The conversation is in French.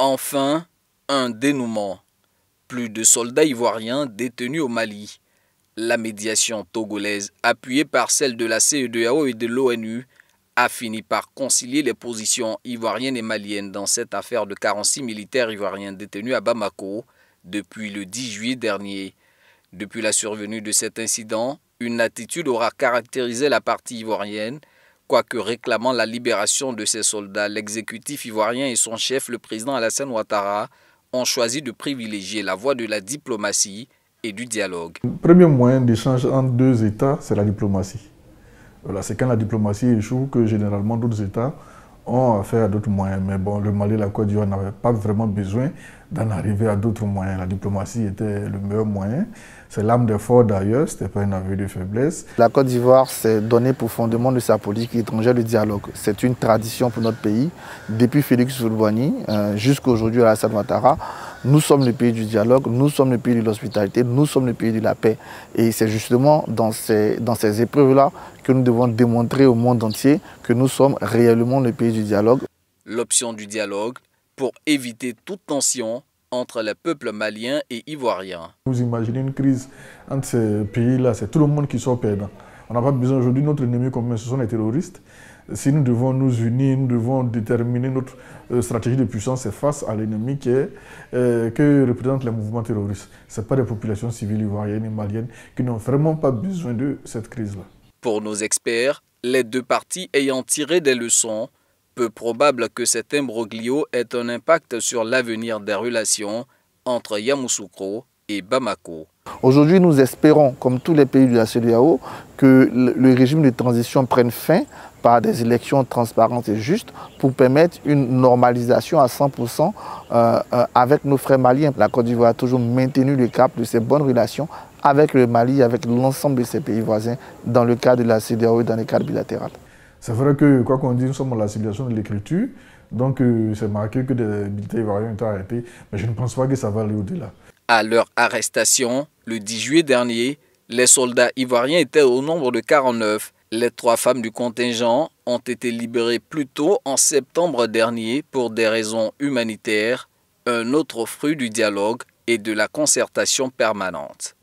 Enfin, un dénouement. Plus de soldats ivoiriens détenus au Mali. La médiation togolaise, appuyée par celle de la CEDEAO et de l'ONU, a fini par concilier les positions ivoiriennes et maliennes dans cette affaire de 46 militaires ivoiriens détenus à Bamako depuis le 10 juillet dernier. Depuis la survenue de cet incident, une attitude aura caractérisé la partie ivoirienne Quoique réclamant la libération de ses soldats, l'exécutif ivoirien et son chef, le président Alassane Ouattara, ont choisi de privilégier la voie de la diplomatie et du dialogue. Le premier moyen d'échange entre deux États, c'est la diplomatie. Voilà, c'est quand la diplomatie échoue que généralement d'autres États ont affaire à d'autres moyens. Mais bon, le Mali et la Côte d'Ivoire n'avaient pas vraiment besoin d'en arriver à d'autres moyens. La diplomatie était le meilleur moyen. C'est l'âme de fort d'ailleurs, ce pas une aveu de faiblesse. La Côte d'Ivoire s'est donnée pour fondement de sa politique étrangère le dialogue. C'est une tradition pour notre pays. Depuis Félix houphouët jusqu'à aujourd'hui à Alassane Ouattara, nous sommes le pays du dialogue, nous sommes le pays de l'hospitalité, nous sommes le pays de la paix. Et c'est justement dans ces, dans ces épreuves-là que nous devons démontrer au monde entier que nous sommes réellement le pays du dialogue. L'option du dialogue pour éviter toute tension entre les peuples maliens et ivoiriens. Vous imaginez une crise entre ces pays-là, c'est tout le monde qui sort perdant. On n'a pas besoin aujourd'hui, notre ennemi commun, ce sont les terroristes. Si nous devons nous unir, nous devons déterminer notre euh, stratégie de puissance, face à l'ennemi qui euh, que représente les mouvements terroristes. Ce pas les populations civiles ivoiriennes et maliennes qui n'ont vraiment pas besoin de cette crise-là. Pour nos experts, les deux parties ayant tiré des leçons, peu probable que cet imbroglio ait un impact sur l'avenir des relations entre Yamoussoukro et Bamako. Aujourd'hui, nous espérons, comme tous les pays de la CEDEAO, que le régime de transition prenne fin par des élections transparentes et justes pour permettre une normalisation à 100% euh, euh, avec nos frères maliens. La Côte d'Ivoire a toujours maintenu le cap de ses bonnes relations avec le Mali, avec l'ensemble de ses pays voisins dans le cadre de la CDAO et dans les cadres bilatérales. C'est vrai que, quoi qu'on dise, nous sommes dans la civilisation de l'écriture, donc euh, c'est marqué que des militaires ivoiriens ont arrêtés, mais je ne pense pas que ça va aller au-delà. À leur arrestation, le 10 juillet dernier, les soldats ivoiriens étaient au nombre de 49. Les trois femmes du contingent ont été libérées plus tôt en septembre dernier pour des raisons humanitaires, un autre fruit du dialogue et de la concertation permanente.